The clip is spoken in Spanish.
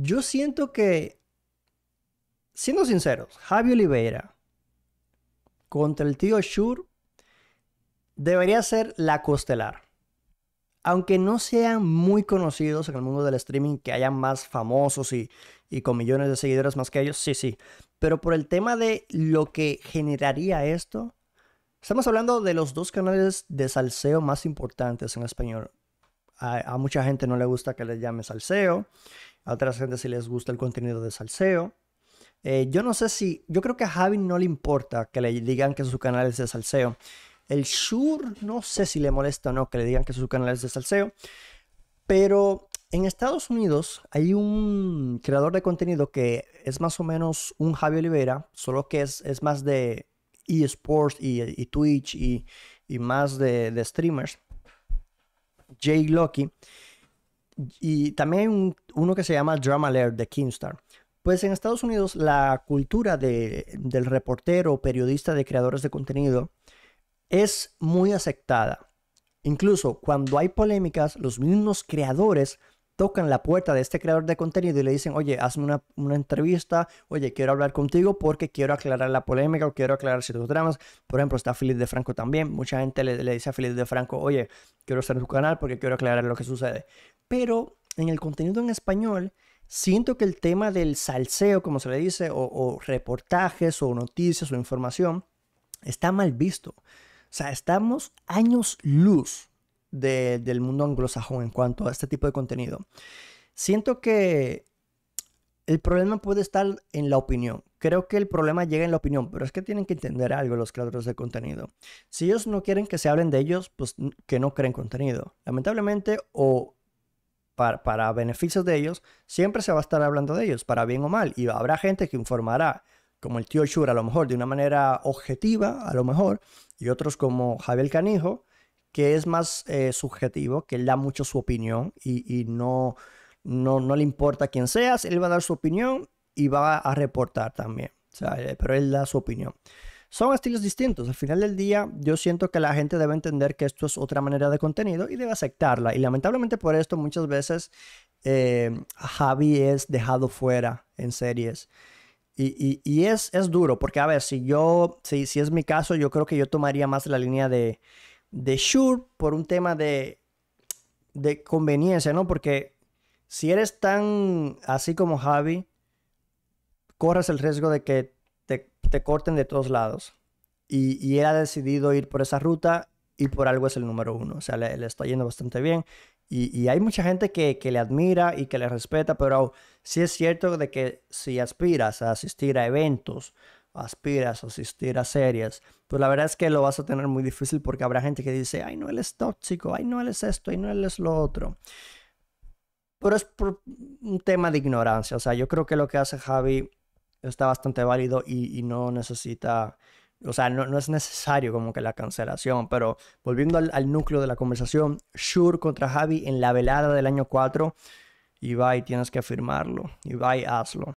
Yo siento que, siendo sinceros, Javi Oliveira contra el tío Shur debería ser la costelar. Aunque no sean muy conocidos en el mundo del streaming, que hayan más famosos y, y con millones de seguidores más que ellos, sí, sí. Pero por el tema de lo que generaría esto, estamos hablando de los dos canales de salseo más importantes en español a, mucha gente no le gusta que le llame salseo, a otras gente sí les gusta el contenido de salseo. Eh, yo no sé si, yo creo que a Javi no le importa que le digan que su canal es de salseo. El Sur, no sé si le molesta o no que le digan que su canal es de salseo, pero en Estados Unidos hay un creador de contenido que es más o menos un Javi Olivera, solo que es, es más de eSports y, y Twitch y, más de streamers. Jay Lucky. Y también uno que se llama Drama Alert de Kingstar. Pues en Estados Unidos la cultura de, del reportero, periodista, de creadores de contenido es muy aceptada. Incluso cuando hay polémicas, los mismos creadores tocan la puerta de este creador de contenido y le dicen, oye, hazme una, una, entrevista, oye, quiero hablar contigo porque quiero aclarar la polémica o quiero aclarar ciertos dramas. Por ejemplo, está de Franco también. Mucha gente le, le dice a de Franco, oye, quiero estar en tu canal porque quiero aclarar lo que sucede. Pero en el contenido en español, siento que el tema del salseo, como se le dice, o, o reportajes, o noticias, o información, está mal visto. O sea, estamos años luz del mundo anglosajón en cuanto a este tipo de contenido. Siento que el problema puede estar en la opinión. Creo que el problema llega en la opinión, pero es que tienen que entender algo los creadores de contenido. Si ellos no quieren que se hablen de ellos, pues que no creen contenido. Lamentablemente, o para, para beneficios de ellos, siempre se va a estar hablando de ellos, para bien o mal, y habrá gente que informará como el tío Shura, a lo mejor de una manera objetiva, a lo mejor, y otros como Javier Canijo, que es más eh, subjetivo, que él da mucho su opinión y, no, no, no, le importa quién seas, él va a dar su opinión y va a reportar también. Eh, pero él da su opinión. Son estilos distintos. Al final del día, yo siento que la gente debe entender que esto es otra manera de contenido y debe aceptarla. Y lamentablemente por esto muchas veces eh, Javi es dejado fuera en series. Y, es, es duro, porque a ver, si yo, si, si es mi caso, yo creo que yo tomaría más la línea de, de sure por un tema de, de conveniencia, ¿no? Porque si eres tan así como Javi, corres el riesgo de que te, corten de todos lados. Y, y, él ha decidido ir por esa ruta y por algo es el número uno. O sea, le, está yendo bastante bien. Y, hay mucha gente que, que, le admira y que le respeta, pero sí es cierto de que si aspiras a asistir a eventos, aspiras a asistir a series, pues la verdad es que lo vas a tener muy difícil porque habrá gente que dice, ay, no, él es tóxico, ay, no, él es esto, ay, no, él es lo otro. Pero es por un tema de ignorancia, o sea, yo creo que lo que hace Javi está bastante válido y, no necesita, o sea, no, es necesario como que la cancelación, pero volviendo al, núcleo de la conversación, sure contra Javi en la velada del año 4, y tienes que afirmarlo va y hazlo.